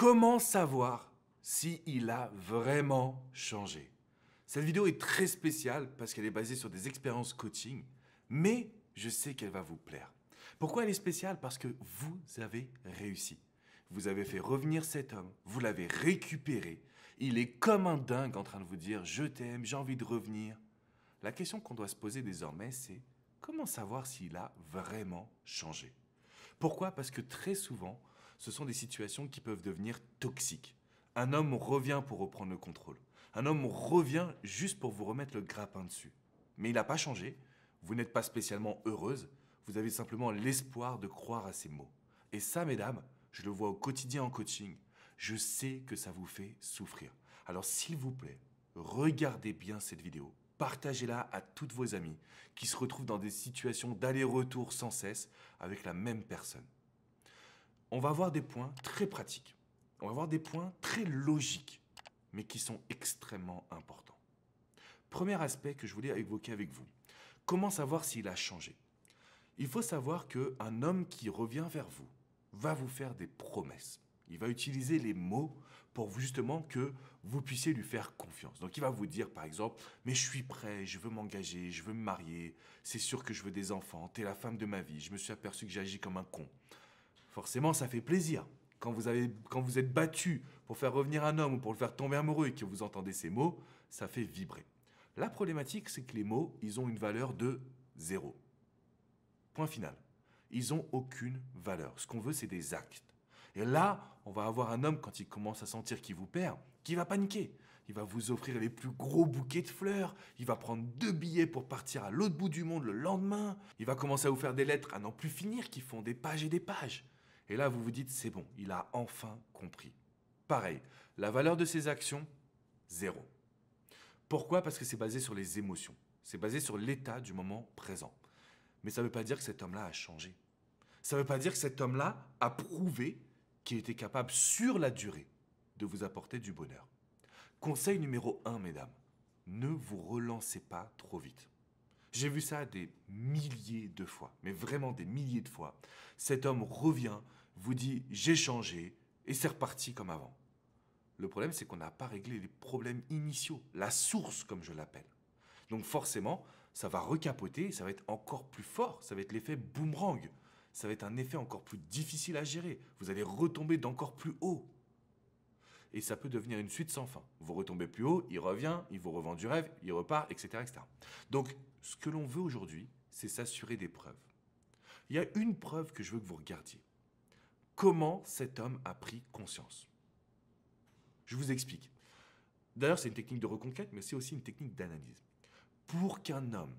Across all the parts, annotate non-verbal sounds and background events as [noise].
Comment savoir si il a vraiment changé Cette vidéo est très spéciale parce qu'elle est basée sur des expériences coaching, mais je sais qu'elle va vous plaire. Pourquoi elle est spéciale Parce que vous avez réussi. Vous avez fait revenir cet homme, vous l'avez récupéré. Il est comme un dingue en train de vous dire je t'aime, j'ai envie de revenir. La question qu'on doit se poser désormais, c'est comment savoir s'il a vraiment changé Pourquoi Parce que très souvent, ce sont des situations qui peuvent devenir toxiques. Un homme revient pour reprendre le contrôle. Un homme revient juste pour vous remettre le grappin dessus. Mais il n'a pas changé, vous n'êtes pas spécialement heureuse, vous avez simplement l'espoir de croire à ses mots. Et ça, mesdames, je le vois au quotidien en coaching, je sais que ça vous fait souffrir. Alors s'il vous plaît, regardez bien cette vidéo, partagez-la à toutes vos amies qui se retrouvent dans des situations d'aller-retour sans cesse avec la même personne on va avoir des points très pratiques. On va avoir des points très logiques, mais qui sont extrêmement importants. Premier aspect que je voulais évoquer avec vous. Comment savoir s'il a changé Il faut savoir qu'un homme qui revient vers vous va vous faire des promesses. Il va utiliser les mots pour justement que vous puissiez lui faire confiance. Donc il va vous dire par exemple, mais je suis prêt, je veux m'engager, je veux me marier, c'est sûr que je veux des enfants, tu es la femme de ma vie, je me suis aperçu que j'agis comme un con forcément, ça fait plaisir. Quand vous, êtes battu pour faire revenir un homme ou pour le faire tomber amoureux et que vous entendez ces mots, ça fait vibrer. La problématique, c'est que les mots, ils ont une valeur de zéro. Point final. Ils n'ont aucune valeur. Ce qu'on veut, c'est des actes. Et là, on va avoir un homme, quand il commence à sentir qu'il vous perd, qui va paniquer. Il va vous offrir les plus gros bouquets de fleurs, il va prendre deux billets pour partir à l'autre bout du monde le lendemain, il va commencer à vous faire des lettres à n'en plus finir qui font des pages et des pages. Et là, vous vous dites, c'est bon, il a enfin compris. Pareil, la valeur de ses actions, zéro. Pourquoi Parce que c'est basé sur les émotions. C'est basé sur l'état du moment présent. Mais ça ne veut pas dire que cet homme-là a changé. Ça ne veut pas dire que cet homme-là a prouvé qu'il était capable, sur la durée, de vous apporter du bonheur. Conseil numéro un, mesdames, ne vous relancez pas trop vite. J'ai vu ça des milliers de fois, mais vraiment des milliers de fois. Cet homme revient vous dit j'ai changé et c'est reparti comme avant. Le problème, c'est qu'on n'a pas réglé les problèmes initiaux, la source comme je l'appelle. Donc forcément, ça va recapoter, ça va être encore plus fort, ça va être l'effet boomerang, ça va être un effet encore plus difficile à gérer, vous allez retomber d'encore plus haut. Et ça peut devenir une suite sans fin. Vous retombez plus haut, il revient, il vous revend du rêve, il repart, etc. etc. Donc ce que l'on veut aujourd'hui, c'est s'assurer des preuves. Il y a une preuve que je veux que vous regardiez comment cet homme a pris conscience. Je vous explique. D'ailleurs, c'est une technique de reconquête, mais c'est aussi une technique d'analyse. Pour qu'un homme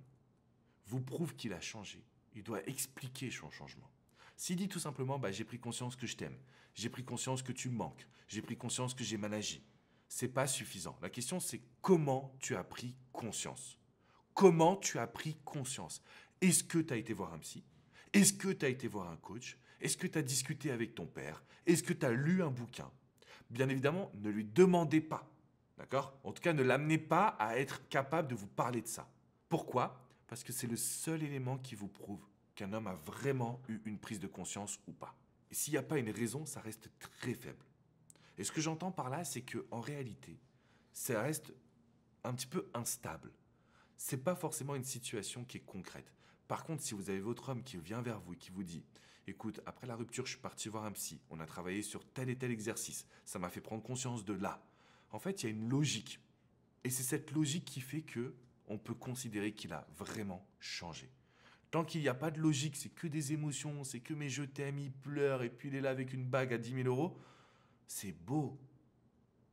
vous prouve qu'il a changé, il doit expliquer son changement. S'il dit tout simplement bah, j'ai pris conscience que je t'aime, j'ai pris conscience que tu manques, j'ai pris conscience que j'ai mal agi, c'est pas suffisant. La question c'est comment tu as pris conscience Comment tu as pris conscience Est-ce que tu as été voir un psy Est-ce que tu as été voir un coach est-ce que tu as discuté avec ton père Est-ce que tu as lu un bouquin Bien évidemment, ne lui demandez pas. D'accord En tout cas, ne l'amenez pas à être capable de vous parler de ça. Pourquoi Parce que c'est le seul élément qui vous prouve qu'un homme a vraiment eu une prise de conscience ou pas. Et s'il n'y a pas une raison, ça reste très faible. Et ce que j'entends par là, c'est que en réalité, ça reste un petit peu instable. C'est pas forcément une situation qui est concrète. Par contre, si vous avez votre homme qui vient vers vous et qui vous dit Écoute, après la rupture, je suis parti voir un psy. On a travaillé sur tel et tel exercice. Ça m'a fait prendre conscience de là. En fait, il y a une logique. Et c'est cette logique qui fait que on peut considérer qu'il a vraiment changé. Tant qu'il n'y a pas de logique, c'est que des émotions, c'est que mes je t'aime, pleurent pleure et puis il est là avec une bague à 10 000 euros, c'est beau.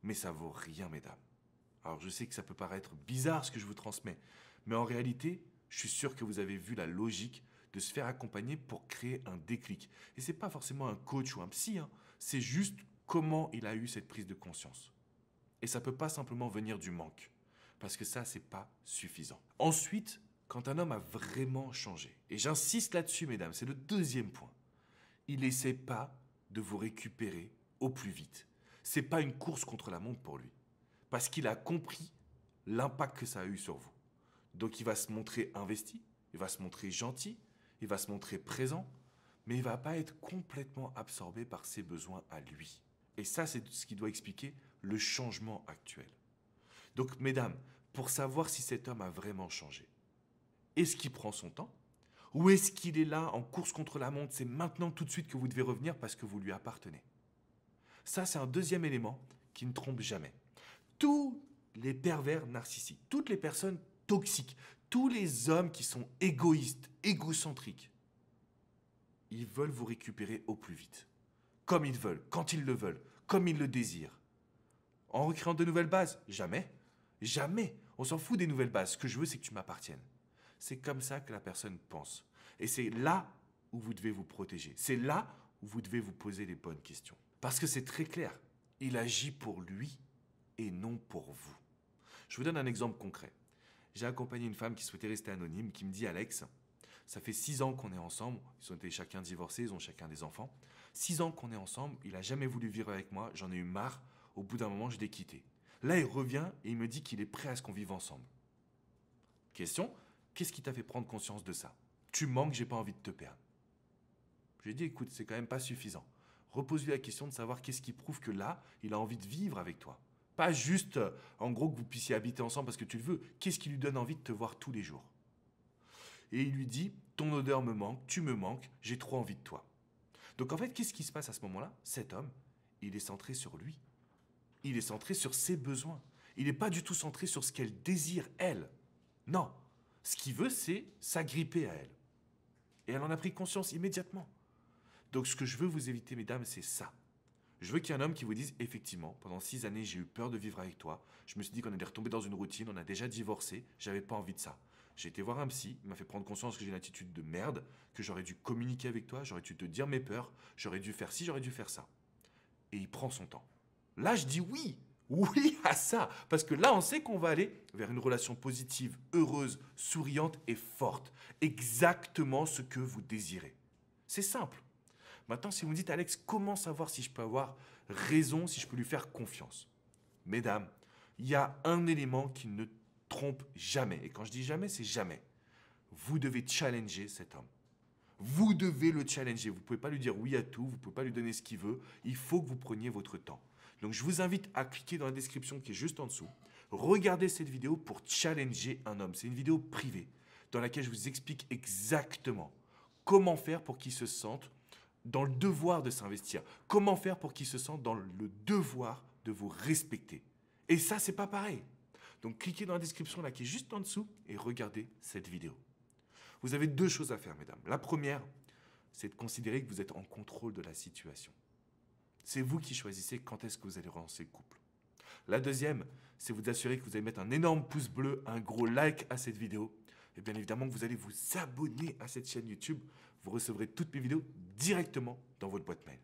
Mais ça vaut rien, mesdames. Alors je sais que ça peut paraître bizarre ce que je vous transmets, mais en réalité, je suis sûr que vous avez vu la logique de se faire accompagner pour créer un déclic. Et c'est pas forcément un coach ou un psy, hein. c'est juste comment il a eu cette prise de conscience. Et ça peut pas simplement venir du manque, parce que ça c'est pas suffisant. Ensuite, quand un homme a vraiment changé, et j'insiste là-dessus mesdames, c'est le deuxième point, il essaie pas de vous récupérer au plus vite. C'est pas une course contre la montre pour lui, parce qu'il a compris l'impact que ça a eu sur vous. Donc il va se montrer investi, il va se montrer gentil, il va se montrer présent, mais il va pas être complètement absorbé par ses besoins à lui. Et ça, c'est ce qui doit expliquer le changement actuel. Donc, mesdames, pour savoir si cet homme a vraiment changé, est-ce qu'il prend son temps Ou est-ce qu'il est là en course contre la montre C'est maintenant tout de suite que vous devez revenir parce que vous lui appartenez. Ça, c'est un deuxième élément qui ne trompe jamais. Tous les pervers narcissiques, toutes les personnes toxiques, tous les hommes qui sont égoïstes, égocentriques, ils veulent vous récupérer au plus vite. Comme ils veulent, quand ils le veulent, comme ils le désirent. En recréant de nouvelles bases Jamais. Jamais. On s'en fout des nouvelles bases. Ce que je veux, c'est que tu m'appartiennes. C'est comme ça que la personne pense. Et c'est là où vous devez vous protéger. C'est là où vous devez vous poser les bonnes questions. Parce que c'est très clair. Il agit pour lui et non pour vous. Je vous donne un exemple concret j'ai accompagné une femme qui souhaitait rester anonyme, qui me dit Alex, ça fait six ans qu'on est ensemble, ils ont été chacun divorcés, ils ont chacun des enfants. Six ans qu'on est ensemble, il a jamais voulu vivre avec moi, j'en ai eu marre, au bout d'un moment je l'ai quitté. Là il revient et il me dit qu'il est prêt à ce qu'on vive ensemble. Question, qu'est-ce qui t'a fait prendre conscience de ça Tu manques, j'ai pas envie de te perdre. J'ai dit écoute, c'est quand même pas suffisant. Repose-lui la question de savoir qu'est-ce qui prouve que là, il a envie de vivre avec toi. Pas juste, euh, en gros, que vous puissiez habiter ensemble parce que tu le veux. Qu'est-ce qui lui donne envie de te voir tous les jours Et il lui dit, ton odeur me manque, tu me manques, j'ai trop envie de toi. Donc en fait, qu'est-ce qui se passe à ce moment-là Cet homme, il est centré sur lui. Il est centré sur ses besoins. Il n'est pas du tout centré sur ce qu'elle désire, elle. Non. Ce qu'il veut, c'est s'agripper à elle. Et elle en a pris conscience immédiatement. Donc ce que je veux vous éviter, mesdames, c'est ça. Je veux qu'il y ait un homme qui vous dise effectivement, pendant six années, j'ai eu peur de vivre avec toi. Je me suis dit qu'on allait retomber dans une routine, on a déjà divorcé, j'avais pas envie de ça. J'ai été voir un psy, il m'a fait prendre conscience que j'ai une attitude de merde, que j'aurais dû communiquer avec toi, j'aurais dû te dire mes peurs, j'aurais dû faire ci, j'aurais dû faire ça. Et il prend son temps. Là, je dis oui, oui [laughs] à ça, parce que là, on sait qu'on va aller vers une relation positive, heureuse, souriante et forte. Exactement ce que vous désirez. C'est simple. Maintenant, si vous me dites, Alex, comment savoir si je peux avoir raison, si je peux lui faire confiance Mesdames, il y a un élément qui ne trompe jamais. Et quand je dis jamais, c'est jamais. Vous devez challenger cet homme. Vous devez le challenger. Vous ne pouvez pas lui dire oui à tout, vous ne pouvez pas lui donner ce qu'il veut. Il faut que vous preniez votre temps. Donc je vous invite à cliquer dans la description qui est juste en dessous. Regardez cette vidéo pour challenger un homme. C'est une vidéo privée dans laquelle je vous explique exactement comment faire pour qu'il se sente dans le devoir de s'investir. Comment faire pour qu'ils se sentent dans le devoir de vous respecter Et ça, c'est pas pareil. Donc cliquez dans la description là qui est juste en dessous et regardez cette vidéo. Vous avez deux choses à faire, mesdames. La première, c'est de considérer que vous êtes en contrôle de la situation. C'est vous qui choisissez quand est-ce que vous allez relancer le couple. La deuxième, c'est vous assurer que vous allez mettre un énorme pouce bleu, un gros like à cette vidéo et bien évidemment vous allez vous abonner à cette chaîne YouTube. Vous recevrez toutes mes vidéos directement dans votre boîte mail.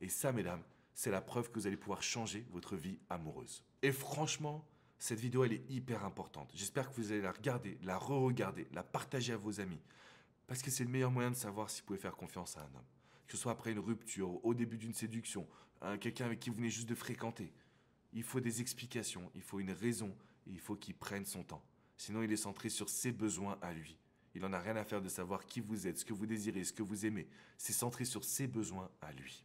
Et ça, mesdames, c'est la preuve que vous allez pouvoir changer votre vie amoureuse. Et franchement, cette vidéo, elle est hyper importante. J'espère que vous allez la regarder, la re-regarder, la partager à vos amis. Parce que c'est le meilleur moyen de savoir si vous pouvez faire confiance à un homme. Que ce soit après une rupture, au début d'une séduction, à hein, quelqu'un avec qui vous venez juste de fréquenter. Il faut des explications, il faut une raison, et il faut qu'il prenne son temps. Sinon, il est centré sur ses besoins à lui. Il n'en a rien à faire de savoir qui vous êtes, ce que vous désirez, ce que vous aimez. C'est centré sur ses besoins à lui.